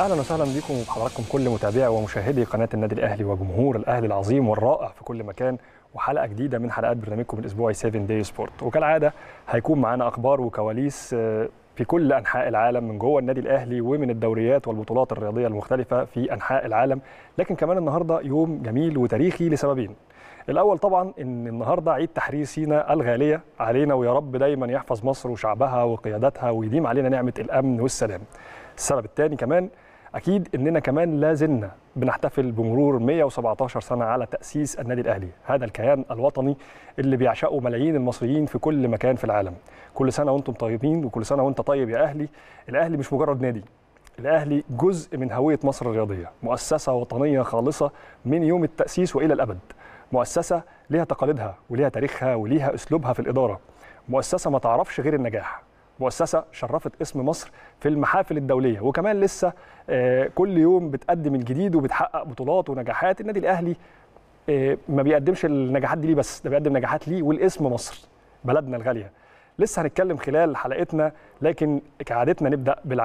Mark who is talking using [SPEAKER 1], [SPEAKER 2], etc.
[SPEAKER 1] اهلا وسهلا بكم وبحضراتكم كل متابعي ومشاهدي قناه النادي الاهلي وجمهور الاهلي العظيم والرائع في كل مكان وحلقه جديده من حلقات برنامجكم الاسبوعي 7 داي سبورت وكالعاده هيكون معانا اخبار وكواليس آه، في كل انحاء العالم من جوه النادي الاهلي ومن الدوريات والبطولات الرياضيه المختلفه في انحاء العالم لكن كمان النهارده يوم جميل وتاريخي لسببين الاول طبعا ان النهارده عيد تحرير سينا الغاليه علينا ويا رب دايما يحفظ مصر وشعبها وقيادتها ويديم علينا نعمه الامن والسلام السبب الثاني كمان اكيد اننا كمان لا زلنا بنحتفل بمرور 117 سنه على تاسيس النادي الاهلي هذا الكيان الوطني اللي بيعشقه ملايين المصريين في كل مكان في العالم كل سنه وانتم طيبين وكل سنه وانت طيب يا اهلي الاهلي مش مجرد نادي الاهلي جزء من هويه مصر الرياضيه مؤسسه وطنيه خالصه من يوم التاسيس والى الابد مؤسسه ليها تقاليدها وليها تاريخها وليها اسلوبها في الاداره مؤسسه ما تعرفش غير النجاح مؤسسة شرفت اسم مصر في المحافل الدولية وكمان لسه آه، كل يوم بتقدم الجديد وبتحقق بطولات ونجاحات النادي الأهلي آه، ما بيقدمش النجاحات دي ليه بس ده بيقدم نجاحات ليه والاسم مصر بلدنا الغالية لسه هنتكلم خلال حلقتنا لكن كعادتنا نبدأ بالعناوين